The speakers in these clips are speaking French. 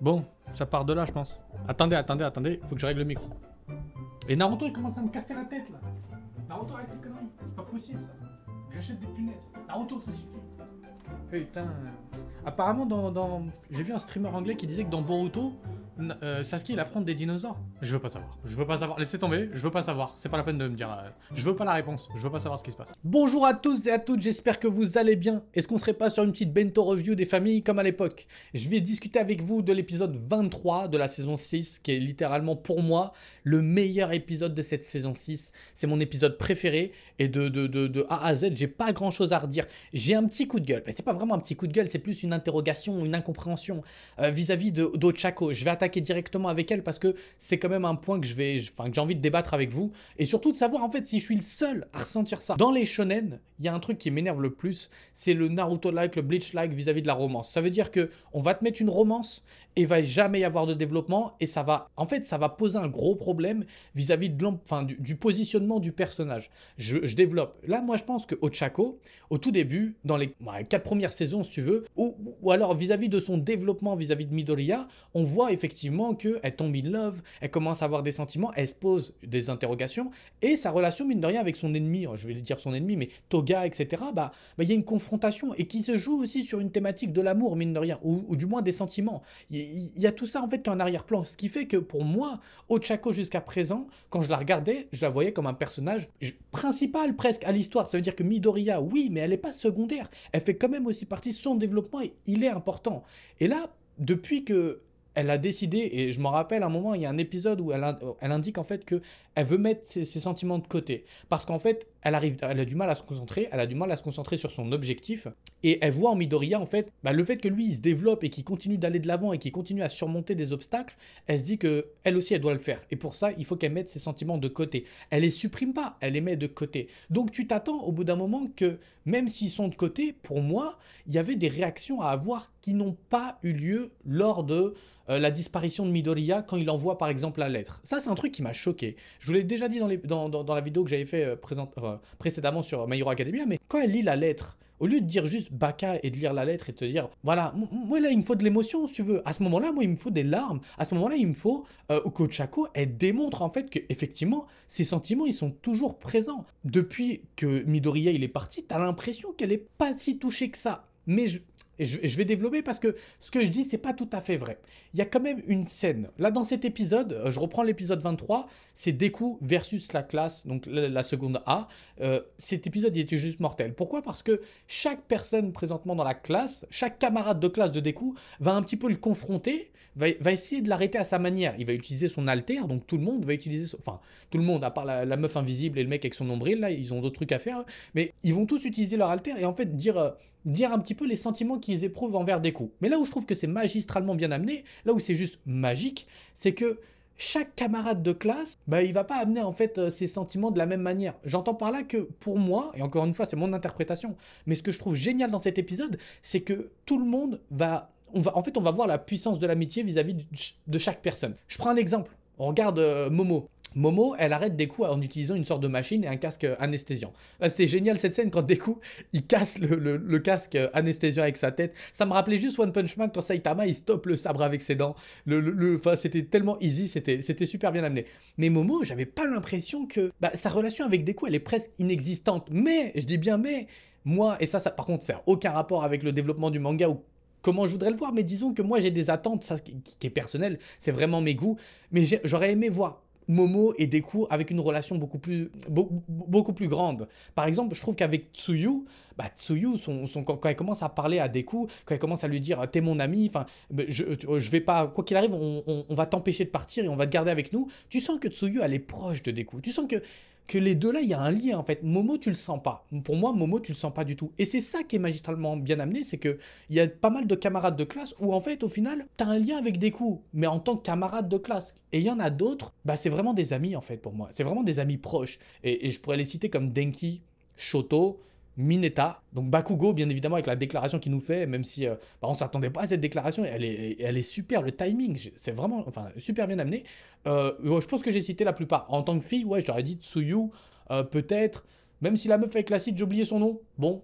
Bon, ça part de là, je pense. Attendez, attendez, attendez, faut que je règle le micro. Et Naruto, il commence à me casser la tête, là. Naruto, arrête tes conneries. C'est pas possible, ça. J'achète des punaises. Naruto, ça suffit. Putain. Apparemment, dans, dans... j'ai vu un streamer anglais qui disait que dans Boruto, euh, Sasuke il affronte des dinosaures Je veux pas savoir. Je veux pas savoir. Laissez tomber, je veux pas savoir. C'est pas la peine de me dire. Euh, je veux pas la réponse. Je veux pas savoir ce qui se passe. Bonjour à tous et à toutes, j'espère que vous allez bien. Est-ce qu'on serait pas sur une petite bento review des familles comme à l'époque Je vais discuter avec vous de l'épisode 23 de la saison 6, qui est littéralement pour moi le meilleur épisode de cette saison 6. C'est mon épisode préféré et de, de, A à Z, j'ai pas grand chose à redire. J'ai un petit coup de gueule. Mais c'est pas vraiment un petit coup de gueule, c'est plus une interrogation, une incompréhension euh, vis-à-vis de d'Ochako. Je vais attaquer directement avec elle parce que c'est quand même un point que je enfin j'ai envie de débattre avec vous et surtout de savoir en fait si je suis le seul à ressentir ça. Dans les shonen, il y a un truc qui m'énerve le plus, c'est le Naruto-like, le Bleach-like vis-à-vis de la romance. Ça veut dire que on va te mettre une romance et va jamais y avoir de développement et ça va en fait ça va poser un gros problème vis-à-vis de du, positionnement du personnage. Je, développe. Là moi je pense que Ochako au tout début dans les bah, quatre premières saisons si tu veux ou, alors vis-à-vis de son développement vis-à-vis de Midoriya, on voit effectivement que elle tombe in love, elle commence à avoir des sentiments, elle se pose des interrogations et sa relation mine de rien avec son ennemi, je vais dire son ennemi mais Toga etc. Bah, bah il y a une confrontation et qui se joue aussi sur une thématique de l'amour mine de rien ou, du moins des sentiments il y a tout ça en fait qui en arrière-plan. Ce qui fait que pour moi, Ochako jusqu'à présent, quand je la regardais, je la voyais comme un personnage principal presque à l'histoire. Ça veut dire que Midoriya, oui, mais elle n'est pas secondaire. Elle fait quand même aussi partie de son développement et il est important. Et là, depuis que elle a décidé, et je m'en rappelle un moment, il y a un épisode où elle, elle indique en fait que elle veut mettre ses sentiments de côté. Parce qu'en fait, elle, arrive, elle a du mal à se concentrer, elle a du mal à se concentrer sur son objectif, et elle voit en Midoriya, en fait, bah, le fait que lui, il se développe et qu'il continue d'aller de l'avant et qu'il continue à surmonter des obstacles, elle se dit que elle aussi, elle doit le faire. Et pour ça, il faut qu'elle mette ses sentiments de côté. Elle les supprime pas, elle les met de côté. Donc tu t'attends au bout d'un moment que, même s'ils sont de côté, pour moi, il y avait des réactions à avoir qui n'ont pas eu lieu lors de... Euh, la disparition de Midoriya quand il envoie par exemple la lettre. Ça, c'est un truc qui m'a choqué. Je vous l'ai déjà dit dans, les, dans, la vidéo que j'avais fait euh, euh, précédemment sur My Academia, mais quand elle lit la lettre, au lieu de dire juste Baka et de lire la lettre et de te dire, voilà, moi là, il me faut de l'émotion, si tu veux. À ce moment-là, moi, il me faut des larmes. À ce moment-là, il me faut euh, que elle démontre en fait que effectivement, ses sentiments, ils sont toujours présents. Depuis que Midoriya, il est parti, t'as l'impression qu'elle est pas si touchée que ça. Mais je, et je, vais développer parce que ce que je dis, c'est pas tout à fait vrai. Il y a quand même une scène. Là, dans cet épisode, euh, je reprends l'épisode 23, c'est Deku versus la classe, donc la, seconde A. Euh, cet épisode, il était juste mortel. Pourquoi Parce que chaque personne présentement dans la classe, chaque camarade de classe de Deku va un petit peu le confronter, va, va essayer de l'arrêter à sa manière. Il va utiliser son alter, donc tout le monde va utiliser son... Enfin, tout le monde, à part la, la, meuf invisible et le mec avec son nombril, là, ils ont d'autres trucs à faire. Hein. Mais ils vont tous utiliser leur alter et en fait dire... Euh, dire un petit peu les sentiments qu'ils éprouvent envers des coups. Mais là où je trouve que c'est magistralement bien amené, là où c'est juste magique, c'est que chaque camarade de classe, bah, il va pas amener en fait euh, ses sentiments de la même manière. J'entends par là que pour moi, et encore une fois c'est mon interprétation, mais ce que je trouve génial dans cet épisode, c'est que tout le monde va, on va, en fait on va voir la puissance de l'amitié vis-à-vis de chaque personne. Je prends un exemple. On regarde euh, Momo. Momo, elle arrête Deku en utilisant une sorte de machine et un casque anesthésiant. Ah, c'était génial cette scène quand Deku, il casse le, casque anesthésiant avec sa tête. Ça me rappelait juste One Punch Man quand Saitama, il stoppe le sabre avec ses dents. Le, le c'était tellement easy, c'était super bien amené. Mais Momo, j'avais pas l'impression que bah, sa relation avec Deku, elle est presque inexistante. Mais, je dis bien mais, moi, et ça, ça par contre, ça n'a aucun rapport avec le développement du manga ou comment je voudrais le voir, mais disons que moi j'ai des attentes, ça qui, est personnel, c'est vraiment mes goûts, mais j'aurais aimé voir Momo et Deku avec une relation beaucoup plus, beaucoup, plus grande. Par exemple, je trouve qu'avec Tsuyu, bah, Tsuyu, quand, elle commence à parler à Deku, quand elle commence à lui dire t'es mon ami, enfin, bah, euh, je, vais pas, quoi qu'il arrive, on, on va t'empêcher de partir et on va te garder avec nous. Tu sens que Tsuyu, elle est proche de Deku. Tu sens que que les deux là, il y a un lien en fait. Momo, tu le sens pas. Pour moi, Momo, tu le sens pas du tout. Et c'est ça qui est magistralement bien amené, c'est que il y a pas mal de camarades de classe où en fait, au final, tu as un lien avec des coups, mais en tant que camarade de classe. Et il y en a d'autres, bah c'est vraiment des amis en fait pour moi. C'est vraiment des amis proches. Et, et je pourrais les citer comme Denki, Shoto, Mineta. Donc Bakugo, bien évidemment, avec la déclaration qu'il nous fait, même si euh, bah, on ne s'attendait pas à cette déclaration, elle est, elle est super, le timing, c'est vraiment enfin, super bien amené. Euh, je pense que j'ai cité la plupart. En tant que fille, ouais, j'aurais dit Tsuyu, euh, peut-être. Même si la meuf avec classique, j'ai oublié son nom. Bon,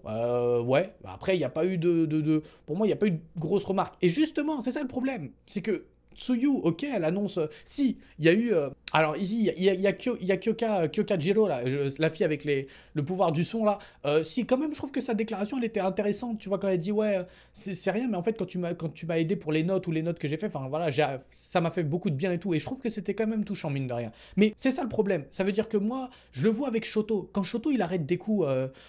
ouais. Bah, après, il n'y a pas eu de, de, Pour moi, il n'y a pas eu de grosse remarque. Et justement, c'est ça le problème. C'est que Tsuyu, ok, elle annonce. Euh, si, il y a eu. Euh, alors, ici, il y a, a Kyoka, euh, Jiro, là, la fille avec les, le pouvoir du son, là. si, quand même, je trouve que sa déclaration, elle était intéressante. Tu vois, quand elle dit, ouais, c'est rien, mais en fait, quand tu m'as aidé pour les notes ou les notes que j'ai fait, enfin, voilà, ça m'a fait beaucoup de bien et tout. Et je trouve que c'était quand même touchant, mine de rien. Mais c'est ça le problème. Ça veut dire que moi, je le vois avec Shoto. Quand Shoto, il arrête des coups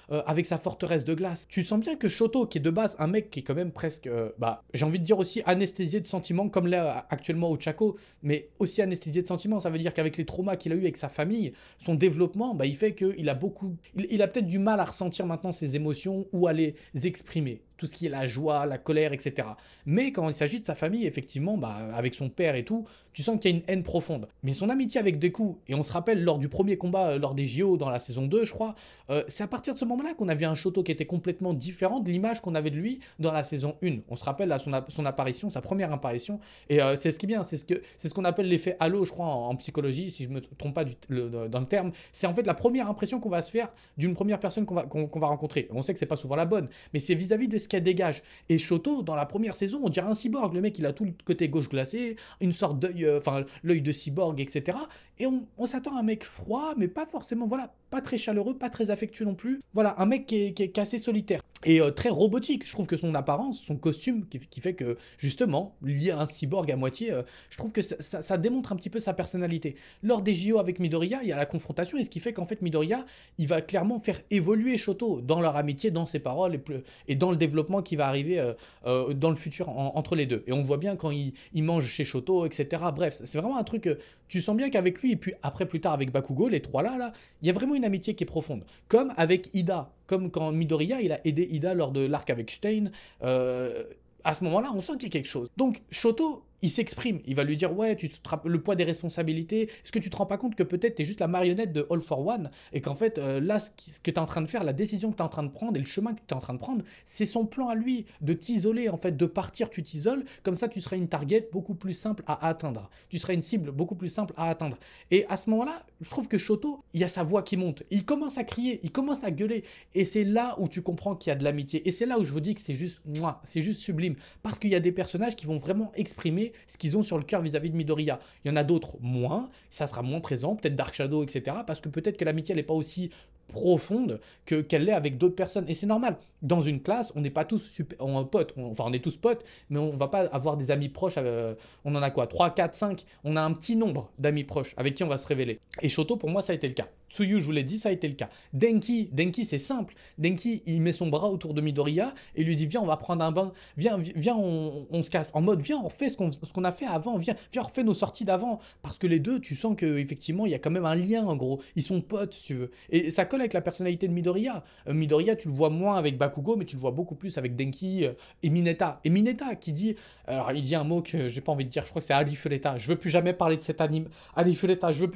avec sa forteresse de glace, tu sens bien que Shoto, qui est de base un mec qui est quand même presque. bah, j'ai envie de dire aussi anesthésié de sentiment comme là actuellement au Chaco, mais aussi anesthésié de sentiments. Ça veut dire qu'avec les traumas qu'il a eu avec sa famille, son développement, bah, il fait qu'il a beaucoup. il a peut-être du mal à ressentir maintenant ses émotions ou à les exprimer tout ce qui est la joie, la colère, etc. Mais quand il s'agit de sa famille, effectivement, bah, avec son père et tout, tu sens qu'il y a une haine profonde. Mais son amitié avec Deku, et on se rappelle lors du premier combat, euh, lors des JO dans la saison 2, je crois, euh, c'est à partir de ce moment-là qu'on a vu un Shoto qui était complètement différent de l'image qu'on avait de lui dans la saison 1. On se rappelle à son, apparition, sa première apparition, et euh, c'est ce qui est bien, c'est ce qu'on ce qu'on appelle l'effet halo, je crois, en, psychologie, si je me trompe pas dans le terme. C'est en fait la première impression qu'on va se faire d'une première personne qu'on va, qu'on va rencontrer. On sait que c'est pas souvent la bonne, mais c'est vis-à-vis des qu'elle dégage. Et Shoto, dans la première saison, on dirait un cyborg. Le mec, il a tout le côté gauche glacé, une sorte d'œil, euh, enfin, l'œil de cyborg, etc. Et on, s'attend à un mec froid, mais pas forcément, voilà, pas très chaleureux, pas très affectueux non plus. Voilà, un mec qui est, assez solitaire et euh, très robotique. Je trouve que son apparence, son costume, qui, fait que, justement, lié à un cyborg à moitié, euh, je trouve que ça, démontre un petit peu sa personnalité. Lors des JO avec Midoriya, il y a la confrontation, et ce qui fait qu'en fait, Midoriya, il va clairement faire évoluer Shoto dans leur amitié, dans ses paroles, et, et dans le développement qui va arriver euh, dans le futur entre les deux. Et on voit bien quand il, il mange chez Shoto, etc. Bref, c'est vraiment un truc, tu sens bien qu'avec lui, et puis après, plus tard, avec Bakugo, les trois là, là, il y a vraiment une amitié qui est profonde. Comme avec Ida, comme quand Midoriya, il a aidé Ida lors de l'arc avec Stein. Euh, à ce moment-là, on sent quelque chose. Donc Shoto, il s'exprime. Il va lui dire Ouais, tu te le poids des responsabilités. Est-ce que tu te rends pas compte que peut-être tu es juste la marionnette de All for One et qu'en fait, euh, là, ce que tu es en train de faire, la décision que tu es en train de prendre et le chemin que tu es en train de prendre, c'est son plan à lui de t'isoler, en fait, de partir, tu t'isoles. Comme ça, tu seras une target beaucoup plus simple à atteindre. Tu seras une cible beaucoup plus simple à atteindre. Et à ce moment-là, je trouve que Shoto, il y a sa voix qui monte. Il commence à crier, il commence à gueuler. Et c'est là où tu comprends qu'il y a de l'amitié. Et c'est là où je vous dis que c'est juste moi, c'est juste sublime. Parce qu'il y a des personnages qui vont vraiment exprimer ce qu'ils ont sur le cœur vis-à-vis de Midoriya. Il y en a d'autres moins, ça sera moins présent, peut-être Dark Shadow, etc. Parce que peut-être que l'amitié, elle n'est pas aussi profonde que qu'elle l'est avec d'autres personnes. Et c'est normal. Dans une classe, on n'est pas tous super, potes. On, enfin, on est tous potes, mais on va pas avoir des amis proches. Euh, on en a quoi 3, 4, 5 On a un petit nombre d'amis proches avec qui on va se révéler. Et Shoto, pour moi, ça a été le cas. Tsuyu, je vous l'ai dit, ça a été le cas. Denki, Denki c'est simple. Denki, il met son bras autour de Midoriya et lui dit Viens, on va prendre un bain. Viens, viens on, se casse. En mode Viens, on fait ce qu'on a fait avant. Viens, viens, on refait nos sorties d'avant. Parce que les deux, tu sens que effectivement, il y a quand même un lien en gros. Ils sont potes, tu veux. Et ça colle avec la personnalité de Midoriya. Euh, Midoriya, tu le vois moins avec Bakugo, mais tu le vois beaucoup plus avec Denki euh, et Mineta. Et Mineta qui dit Alors, il dit un mot que j'ai pas envie de dire, je crois que c'est Arifureta. Je veux plus jamais parler de cet anime. Arifureta, je veux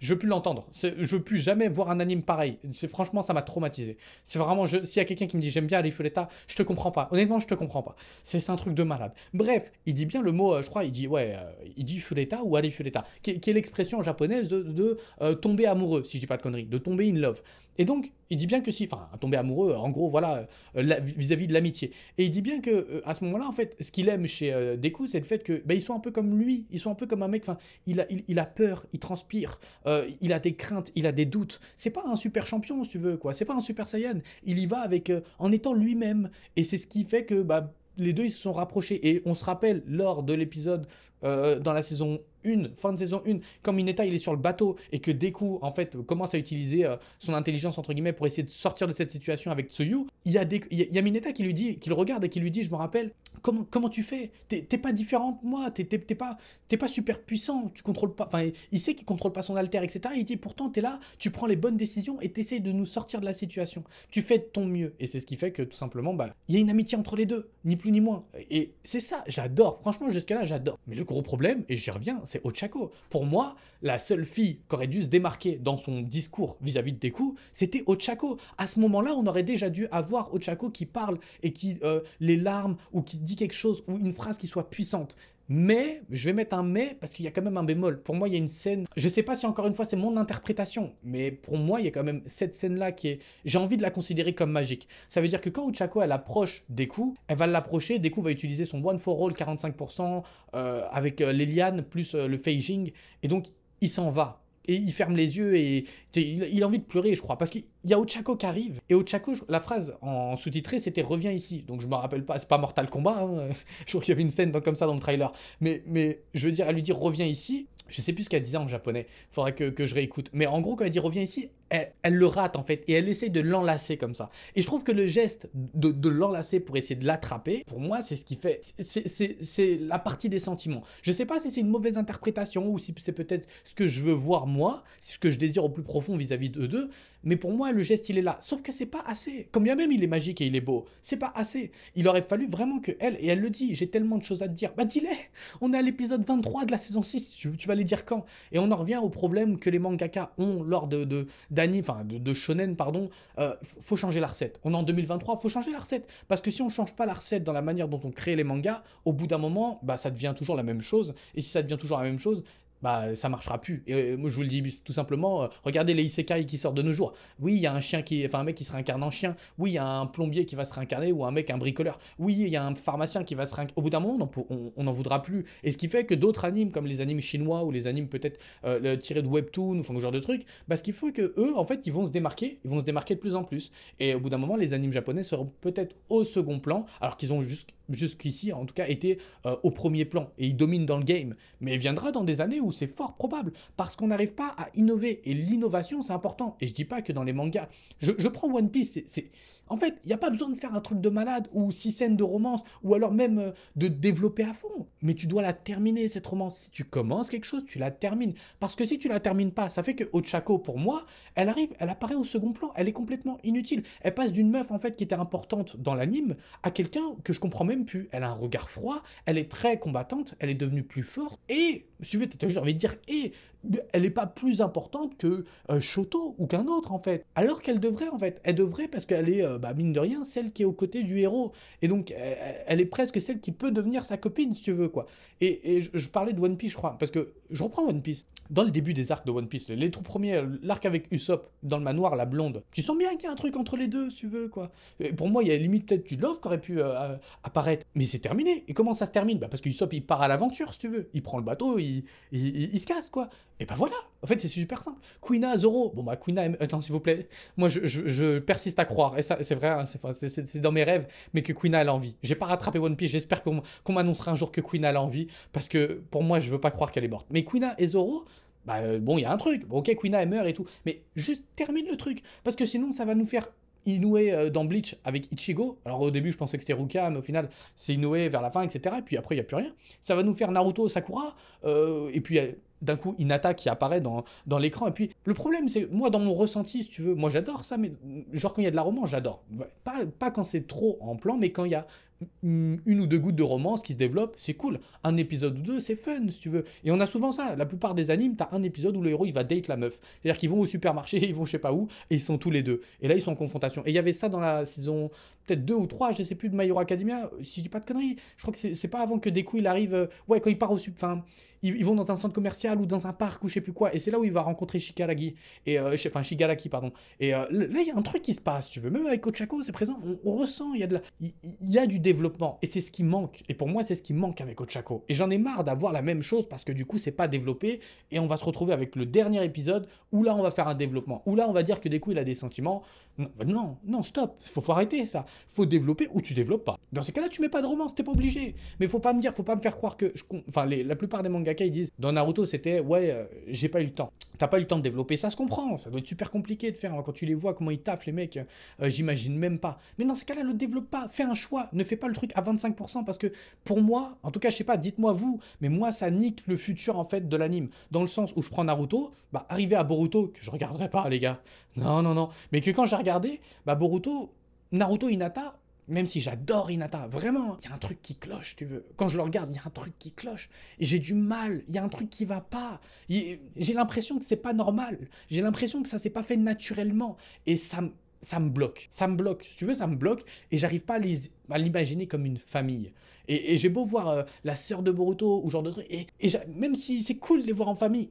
je veux plus l'entendre je veux plus jamais voir un anime pareil. Franchement, ça m'a traumatisé. C'est vraiment, s'il y a quelqu'un qui me dit j'aime bien Ali je te comprends pas. Honnêtement, je te comprends pas. C'est un truc de malade. Bref, il dit bien le mot, euh, je crois, il dit ouais, euh, il dit Folletta ou Ali qui, est l'expression japonaise de, de euh, tomber amoureux, si je dis pas de conneries, de tomber in love. Et donc, il dit bien que si, enfin, tomber amoureux, en gros, voilà, euh, vis-à-vis de l'amitié. Et il dit bien que euh, à ce moment-là, en fait, ce qu'il aime chez euh, Deku, c'est le fait que, soit ben, ils sont un peu comme lui, ils sont un peu comme un mec. Enfin, il a, il, a peur, il transpire, il a des craintes, il a des doutes. C'est pas un super champion, si tu veux, quoi. C'est pas un super saiyan. Il y va avec, en étant lui-même. Et c'est ce qui fait que, bah, les deux, ils se sont rapprochés. Et on se rappelle, lors de l'épisode dans la saison une, fin de saison 1, quand Mineta il est sur le bateau et que Deku en fait commence à utiliser euh, son intelligence entre guillemets pour essayer de sortir de cette situation avec Tsuyu, il y a, il y a Mineta qui lui dit, qui le regarde et qui lui dit, je me rappelle, comment, comment tu fais T'es pas différent de moi, t'es pas, pas super puissant, tu contrôles pas, enfin il sait qu'il contrôle pas son alter, etc. Et il dit pourtant t'es là, tu prends les bonnes décisions et t'essayes de nous sortir de la situation. Tu fais de ton mieux et c'est ce qui fait que tout simplement bah il y a une amitié entre les deux, ni plus ni moins. Et c'est ça, j'adore, franchement jusque là j'adore. Mais le gros problème, et j'y reviens, c'est Ochako. Pour moi, la seule fille qui aurait dû se démarquer dans son discours vis-à-vis de Deku, c'était Ochako. À ce moment-là, on aurait déjà dû avoir Ochako qui parle et qui euh, les larmes ou qui dit quelque chose ou une phrase qui soit puissante. Mais je vais mettre un mais parce qu'il y a quand même un bémol. Pour moi, il y a une scène. Je sais pas si encore une fois c'est mon interprétation, mais pour moi, il y a quand même cette scène-là qui est. J'ai envie de la considérer comme magique. Ça veut dire que quand Uchako elle approche des coups, elle va l'approcher. Deku va utiliser son one for all 45% euh, avec euh, les lianes plus euh, le feijing, et donc il s'en va et il ferme les yeux et il a envie de pleurer, je crois, parce qu'il y a Ochako qui arrive. Et Ochako, la phrase en sous-titré, c'était reviens ici. Donc je me rappelle pas, c'est pas Mortal Kombat. Hein. je crois qu'il y avait une scène comme ça dans le trailer. Mais, je veux dire, elle lui dit reviens ici. Je sais plus ce qu'elle disait en japonais. Faudrait que, que je réécoute. Mais en gros, quand elle dit reviens ici, elle, le rate en fait et elle essaie de l'enlacer comme ça. Et je trouve que le geste de, l'enlacer pour essayer de l'attraper, pour moi, c'est ce qui fait, c'est la partie des sentiments. Je sais pas si c'est une mauvaise interprétation ou si c'est peut-être ce que je veux voir moi, ce que je désire au plus profond vis-à-vis d'eux deux, mais pour moi, le geste, il est là. Sauf que c'est pas assez. Comme bien même il est magique et il est beau, c'est pas assez. Il aurait fallu vraiment que elle, et elle le dit, j'ai tellement de choses à te dire. Bah dis-les On est à l'épisode 23 de la saison 6, tu, vas les dire quand Et on en revient au problème que les mangaka ont lors de de, shonen, pardon, euh, faut changer la recette. On est en 2023, faut changer la recette. Parce que si on change pas la recette dans la manière dont on crée les mangas, au bout d'un moment, bah, ça devient toujours la même chose. Et si ça devient toujours la même chose, bah ça marchera plus. Et euh, moi je vous le dis tout simplement, euh, regardez les isekai qui sortent de nos jours. Oui, il y a un chien qui, enfin un mec qui se réincarne en chien. Oui, il y a un plombier qui va se réincarner ou un mec, un bricoleur. Oui, il y a un pharmacien qui va se réincarner. Au bout d'un moment, on n'en voudra plus. Et ce qui fait que d'autres animes comme les animes chinois ou les animes peut-être euh, tirés de webtoon ou enfin, ce genre de trucs, parce bah, qu'il faut que eux en fait ils vont se démarquer, ils vont se démarquer de plus en plus. Et au bout d'un moment, les animes japonais seront peut-être au second plan, alors qu'ils ont juste jusqu'ici en tout cas était euh, au premier plan et il domine dans le game. Mais il viendra dans des années où c'est fort probable parce qu'on n'arrive pas à innover et l'innovation c'est important. Et je dis pas que dans les mangas. Je, prends One Piece, c'est... En fait, il n'y a pas besoin de faire un truc de malade ou six scènes de romance ou alors même euh, de développer à fond. Mais tu dois la terminer, cette romance. Si tu commences quelque chose, tu la termines. Parce que si tu la termines pas, ça fait que Ochako, pour moi, elle arrive, elle apparaît au second plan. Elle est complètement inutile. Elle passe d'une meuf, en fait, qui était importante dans l'anime à quelqu'un que je comprends même plus. Elle a un regard froid, elle est très combattante, elle est devenue plus forte. Et, si tu as j'ai envie de dire, et elle n'est pas plus importante que euh, Shoto ou qu'un autre en fait. Alors qu'elle devrait en fait. Elle devrait parce qu'elle est, euh, bah, mine de rien, celle qui est aux côtés du héros. Et donc, e, e, elle, est presque celle qui peut devenir sa copine si tu veux quoi. Et, je, parlais de One Piece, je crois, parce que je reprends One Piece. Dans le début des arcs de One Piece, les, trous premiers, l'arc avec Usopp dans le manoir, la blonde, tu sens bien qu'il y a un truc entre les deux si tu veux quoi. pour moi, il y a limite peut-être du love qui aurait pu euh, apparaître. Mais c'est terminé. Et comment ça se termine parce bah, Parce qu'Usopp il part à l'aventure si tu veux. Il prend le bateau, il se casse quoi. Et bah voilà, en fait c'est super simple. Quina, Zoro, bon bah Quina, attends s'il vous plaît, moi je, persiste à croire, et ça c'est vrai, hein, c'est dans mes rêves, mais que Quina elle a envie. J'ai pas rattrapé One Piece, j'espère qu'on m'annoncera un jour que Quina elle a envie, parce que pour moi je veux pas croire qu'elle est morte. Mais Quina et Zoro, bah euh, bon il y a un truc, bon, ok Quina elle meurt et tout, mais juste termine le truc, parce que sinon ça va nous faire Inoue euh, dans Bleach avec Ichigo. Alors au début, je pensais que c'était Ruka, mais au final, c'est Inoue vers la fin, etc. Et puis après, il n'y a plus rien. Ça va nous faire Naruto Sakura. Euh, et puis d'un coup, Inata qui apparaît dans, l'écran. Et puis le problème, c'est moi, dans mon ressenti, si tu veux, moi j'adore ça, mais genre quand il y a de la romance, j'adore. Pas, pas quand c'est trop en plan, mais quand il y a une ou deux gouttes de romance qui se développent, c'est cool. Un épisode ou deux, c'est fun, si tu veux. Et on a souvent ça. La plupart des animes, t'as un épisode où le héros, il va date la meuf. C'est-à-dire qu'ils vont au supermarché, ils vont je sais pas où, et ils sont tous les deux. Et là, ils sont en confrontation. Et il y avait ça dans la saison, peut-être deux ou trois, je sais plus, de My Hero Academia, euh, si je dis pas de conneries. Je crois que c'est pas avant que Deku il arrive, euh, ouais, quand il part au sub, enfin, ils, vont dans un centre commercial ou dans un parc ou je sais plus quoi, et c'est là où il va rencontrer Shigaraki, et euh, enfin Shigaraki pardon. Et là il y a un truc qui se passe, tu veux, même avec Ochako c'est présent, on, ressent, il y a de il y, a du développement, et c'est ce qui manque. Et pour moi c'est ce qui manque avec Ochako. Et j'en ai marre d'avoir la même chose parce que du coup c'est pas développé, et on va se retrouver avec le dernier épisode où là on va faire un développement, où là on va dire que Deku il a des sentiments, bah non, non, stop. Faut, faut arrêter ça. Faut développer ou tu développes pas. Dans ces cas-là, tu mets pas de romance, t'es pas obligé. Mais faut pas me dire, faut pas me faire croire que. Je, enfin, la plupart des mangaka, ils disent dans Naruto, c'était ouais, euh, j'ai pas eu le temps. T'as pas eu le temps de développer, ça se comprend, ça doit être super compliqué de faire. Hein, quand tu les vois, comment ils taffent, les mecs, euh, j'imagine même pas. Mais dans ces cas-là, ne développe pas, fais un choix, ne fais pas le truc à 25%, parce que pour moi, en tout cas, je sais pas, dites-moi vous, mais moi, ça nique le futur, en fait, de l'anime. Dans le sens où je prends Naruto, bah, arriver à Boruto, que je regarderai pas, les gars. Non, non, non. Mais que quand j'ai regardé, bah, Boruto, Naruto Hinata, même si j'adore Inata, vraiment, il hein. y a un truc qui cloche, tu veux. Quand je le regarde, il y a un truc qui cloche. J'ai du mal, il y a un truc qui va pas. J'ai l'impression que c'est pas normal. J'ai l'impression que ça s'est pas fait naturellement. Et ça me ça me bloque. Ça me bloque. Si tu veux, ça me bloque et j'arrive pas à l'imaginer comme une famille. Et, j'ai beau voir euh, la sœur de Boruto ou genre de truc. et même si c'est cool de les voir en famille,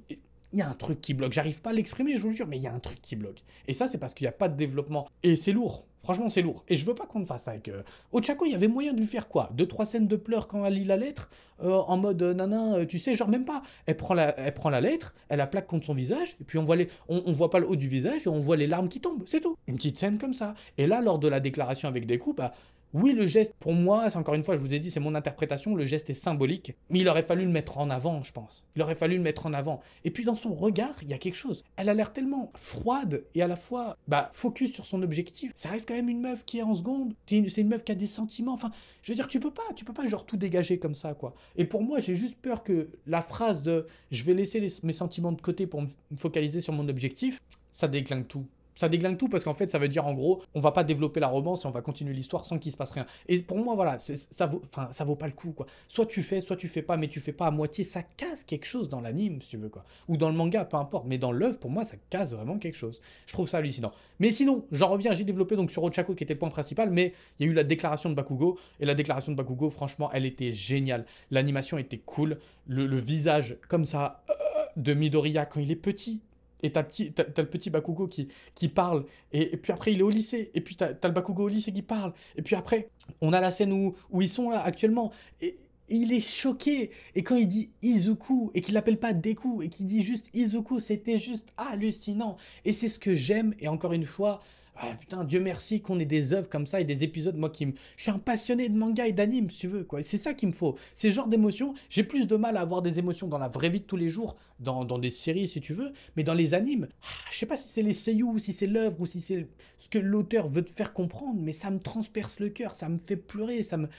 il y a un truc qui bloque. J'arrive pas à l'exprimer, je vous le jure, mais il y a un truc qui bloque. Et ça, c'est parce qu'il n'y a pas de développement. Et c'est lourd. Franchement, c'est lourd. Et je veux pas qu'on fasse fasse avec. Au euh, Ochako, il y avait moyen de lui faire quoi Deux, trois scènes de pleurs quand elle lit la lettre, euh, en mode euh, nanan, tu sais, genre même pas. Elle prend, la, elle prend la lettre, elle la plaque contre son visage, et puis on voit, les, on, voit pas le haut du visage, et on voit les larmes qui tombent, c'est tout. Une petite scène comme ça. Et là, lors de la déclaration avec des coups, bah, oui, le geste, pour moi, c'est encore une fois, je vous ai dit, c'est mon interprétation, le geste est symbolique, mais il aurait fallu le mettre en avant, je pense. Il aurait fallu le mettre en avant. Et puis dans son regard, il y a quelque chose. Elle a l'air tellement froide et à la fois bah, focus sur son objectif. Ça reste quand même une meuf qui est en seconde, c'est une, meuf qui a des sentiments. Enfin, je veux dire, tu peux pas, tu peux pas genre tout dégager comme ça, quoi. Et pour moi, j'ai juste peur que la phrase de je vais laisser mes sentiments de côté pour me focaliser sur mon objectif, ça déclinque tout. Ça déglingue tout parce qu'en fait, ça veut dire en gros, on va pas développer la romance et on va continuer l'histoire sans qu'il se passe rien. Et pour moi, voilà, ça vaut, enfin, ça vaut pas le coup, quoi. Soit tu fais, soit tu fais pas, mais tu fais pas à moitié. Ça casse quelque chose dans l'anime, si tu veux, quoi. Ou dans le manga, peu importe. Mais dans l'œuvre, pour moi, ça casse vraiment quelque chose. Je trouve ça hallucinant. Mais sinon, j'en reviens, j'ai développé donc sur Ochako qui était le point principal, mais il y a eu la déclaration de Bakugo. Et la déclaration de Bakugo, franchement, elle était géniale. L'animation était cool. Le, le visage comme ça euh, de Midoriya quand il est petit, et t'as, petit, le petit Bakugo qui, qui parle, et, puis après il est au lycée, et puis t'as, t'as le Bakugo au lycée qui parle, et puis après on a la scène où, où ils sont là actuellement, et, il est choqué. Et quand il dit Izuku et qu'il l'appelle pas Deku et qu'il dit juste Izuku, c'était juste hallucinant. Et c'est ce que j'aime. Et encore une fois, ah, putain, Dieu merci qu'on ait des œuvres comme ça et des épisodes, moi qui Je suis un passionné de manga et d'anime, si tu veux, quoi. C'est ça qu'il me faut. Ces genres d'émotions, j'ai plus de mal à avoir des émotions dans la vraie vie de tous les jours, dans, des séries, si tu veux, mais dans les animes, ah, je sais pas si c'est les seiyuu, ou si c'est l'œuvre, ou si c'est ce que l'auteur veut te faire comprendre, mais ça me transperce le cœur, ça me fait pleurer, ça me...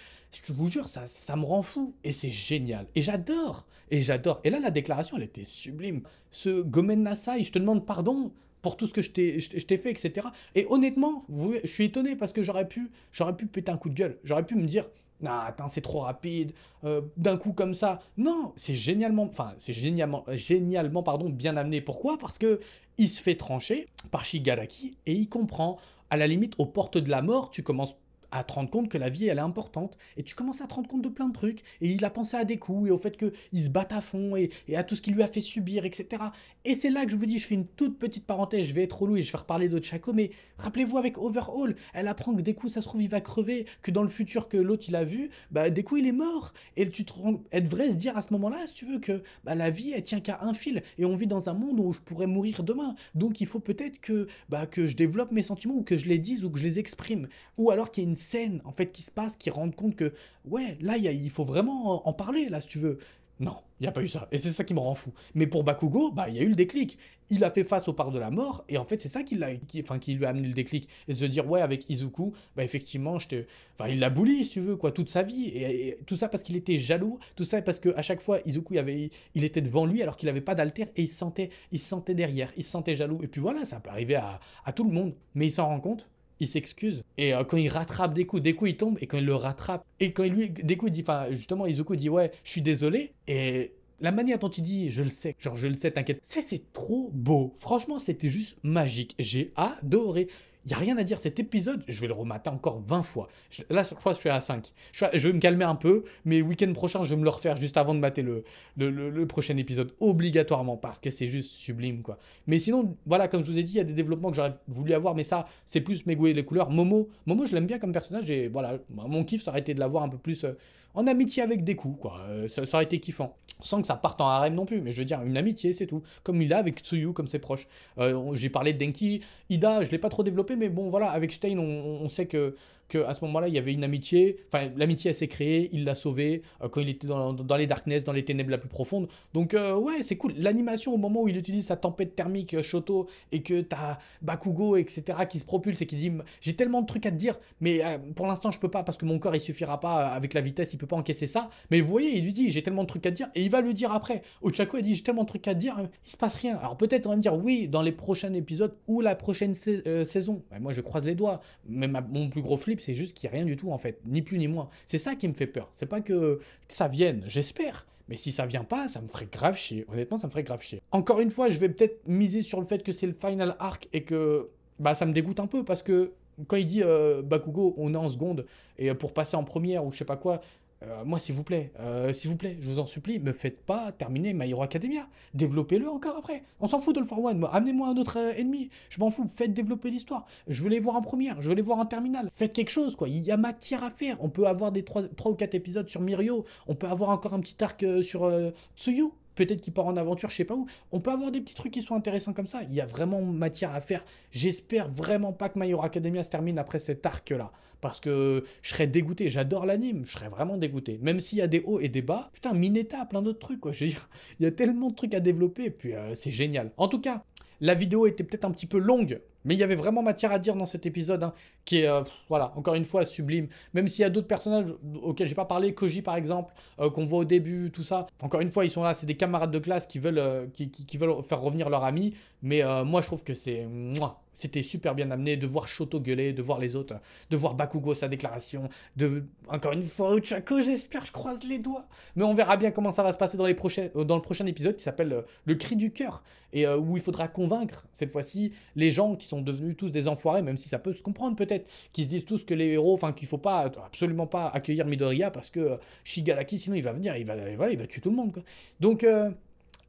Je vous jure, ça, ça me rend fou. Et c'est génial. Et j'adore. Et j'adore. Et là, la déclaration, elle était sublime. Ce Gomen Nasai, je te demande pardon, pour tout ce que je t'ai fait, etc. Et honnêtement, je suis étonné parce que j'aurais pu, pu péter un coup de gueule. J'aurais pu me dire, ah, attends, c'est trop rapide, euh, d'un coup comme ça. Non, c'est génialement, enfin, c'est génialement, génialement, pardon, bien amené. Pourquoi Parce que il se fait trancher par Shigaraki et il comprend. À la limite, aux portes de la mort, tu commences à te rendre compte que la vie, elle est importante. Et tu commences à te rendre compte de plein de trucs. Et il a pensé à des coups et au fait qu'il se bat à fond et, à tout ce qu'il lui a fait subir, etc. Et c'est là que je vous dis, je fais une toute petite parenthèse, je vais être relou et je vais reparler d'autres Chaco, mais rappelez-vous avec Overhaul, elle apprend que des coups, ça se trouve, il va crever, que dans le futur que l'autre, il a vu, bah, des coups, il est mort. Et tu te rends... elle devrait se dire à ce moment-là, si tu veux, que bah, la vie, elle tient qu'à un fil. Et on vit dans un monde où je pourrais mourir demain. Donc il faut peut-être que, bah, que je développe mes sentiments ou que je les dise ou que je les exprime. Ou alors qu'il y ait une scène en fait qui se passe, qui rendent compte que ouais, là il faut vraiment en parler là si tu veux. Non, il n'y a pas eu ça. Et c'est ça qui me rend fou. Mais pour Bakugo, bah, il y a eu le déclic. Il a fait face au parc de la mort, et en fait, c'est ça qui, enfin, qui lui a amené le déclic. Et se dire, ouais, avec Izuku, bah, effectivement, je te... enfin, il l'a bouli, si tu veux, quoi, toute sa vie. Et, tout ça parce qu'il était jaloux, tout ça parce qu'à chaque fois, Izuku, il, avait, il était devant lui alors qu'il n'avait pas d'alter, et il se sentait, il sentait derrière, il se sentait jaloux. Et puis voilà, ça peut arriver à, à tout le monde. Mais il s'en rend compte, il s'excuse. Et euh, quand il rattrape des coups, des coups il tombe et quand il le rattrape, et quand il lui, des coups il dit, enfin justement Izuku dit ouais, je suis désolé. Et la manière dont il dit je le sais, genre je le sais, t'inquiète, c'est trop beau. Franchement, c'était juste magique. J'ai adoré. Il n'y a rien à dire. Cet épisode, je vais le remater encore 20 fois. là, je crois que je suis à 5. Je, vais me calmer un peu, mais week-end prochain, je vais me le refaire juste avant de mater le, prochain épisode, obligatoirement, parce que c'est juste sublime, quoi. Mais sinon, voilà, comme je vous ai dit, il y a des développements que j'aurais voulu avoir, mais ça, c'est plus mes goûts et les couleurs. Momo, Momo, je l'aime bien comme personnage, et voilà, mon kiff, ça aurait été de l'avoir un peu plus euh, en amitié avec des coups, quoi. Euh, ça aurait été kiffant sans que ça parte en harem non plus, mais je veux dire une amitié, c'est tout. Comme il a avec Tsuyu, comme ses proches. Euh, j'ai parlé de Denki, Ida, je l'ai pas trop développé, mais bon voilà, avec Stein, on, on sait que qu'à ce moment-là, il y avait une amitié. Enfin, l'amitié, elle s'est créée, il l'a sauvée euh, quand il était dans, dans, les darkness, dans les ténèbres la plus profonde. Donc, euh, ouais, c'est cool. L'animation, au moment où il utilise sa tempête thermique euh, Shoto et que t'as Bakugo, etc., qui se propulse et qui dit J'ai tellement de trucs à te dire, mais pour l'instant, je peux pas parce que mon corps, il suffira pas avec la vitesse, il peut pas encaisser ça. Mais vous voyez, il lui dit J'ai tellement de trucs à te dire et il va le dire après. Ochako, il dit J'ai tellement de trucs à te dire, hein, il se passe rien. Alors, peut-être, on va me dire Oui, dans les prochains épisodes ou la prochaine saison. Ben, moi, je croise les doigts. Mais mon plus gros flip, c'est juste qu'il n'y a rien du tout en fait, ni plus ni moins. C'est ça qui me fait peur. C'est pas que ça vienne, j'espère. Mais si ça vient pas, ça me ferait grave chier. Honnêtement, ça me ferait grave chier. Encore une fois, je vais peut-être miser sur le fait que c'est le final arc et que bah ça me dégoûte un peu parce que quand il dit euh, Bakugo, on est en seconde et euh, pour passer en première ou je sais pas quoi, euh, moi, s'il vous plaît, euh, s'il vous plaît, je vous en supplie, me faites pas terminer My Hero Academia. Développez-le encore après. On s'en fout de le For One. Amenez-moi un autre euh, ennemi. Je m'en fous. Faites développer l'histoire. Je veux les voir en première. Je veux les voir en terminale. Faites quelque chose, quoi. Il y a matière à faire. On peut avoir des 3, 3 ou 4 épisodes sur Mirio. On peut avoir encore un petit arc sur Tsuyu peut-être qu'il part en aventure, je sais pas où. On peut avoir des petits trucs qui sont intéressants comme ça. Il y a vraiment matière à faire. J'espère vraiment pas que My Hero Academia se termine après cet arc-là. Parce que je serais dégoûté. J'adore l'anime. Je serais vraiment dégoûté. Même s'il y a des hauts et des bas. Putain, Mineta, plein d'autres trucs, quoi. Je veux dire, il y a tellement de trucs à développer. puis, euh, c'est génial. En tout cas, la vidéo était peut-être un petit peu longue, mais il y avait vraiment matière à dire dans cet épisode, hein, qui est, euh, voilà, encore une fois, sublime. Même s'il y a d'autres personnages auxquels j'ai pas parlé, Koji par exemple, euh, qu'on voit au début, tout ça. Encore une fois, ils sont là, c'est des camarades de classe qui veulent, euh, qui, qui, veulent faire revenir leur ami. Mais moi, je trouve que c'est moi. C'était super bien amené de voir Shoto gueuler, de voir les autres, de voir Bakugo sa déclaration, de encore une fois Uchako, j'espère, je croise les doigts. Mais on verra bien comment ça va se passer dans, les prochains, euh, dans le prochain épisode qui s'appelle euh, Le cri du cœur et euh, où il faudra convaincre cette fois-ci les gens qui sont devenus tous des enfoirés, même si ça peut se comprendre peut-être, qui se disent tous que les héros, enfin qu'il faut pas absolument pas accueillir Midoriya parce que Shigalaki sinon il va venir, il va, il va tuer tout le monde. Quoi. Donc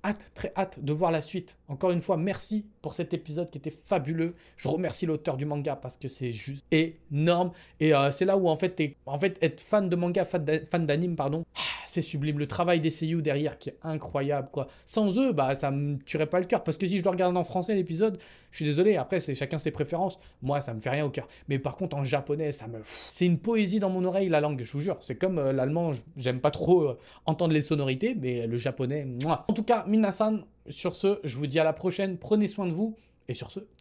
hâte, très hâte de voir la suite. Encore une fois, merci pour cet épisode qui était fabuleux. Je remercie l'auteur du manga parce que c'est juste énorme. Et euh, c'est là où en fait, en fait, être fan de manga, fan d'anime, pardon, ah, c'est sublime. Le travail des seiyuu derrière qui est incroyable quoi. Sans eux, bah ça me tuerait pas le cœur parce que si je le regarde en français l'épisode, je suis désolé, après, c'est chacun ses préférences. Moi, ça me fait rien au cœur. Mais par contre, en japonais, ça me. C'est une poésie dans mon oreille, la langue, je vous jure. C'est comme euh, l'allemand, j'aime pas trop euh, entendre les sonorités, mais le japonais, moi. En tout cas, Minasan, sur ce, je vous dis à la prochaine. Prenez soin de vous. Et sur ce, ciao.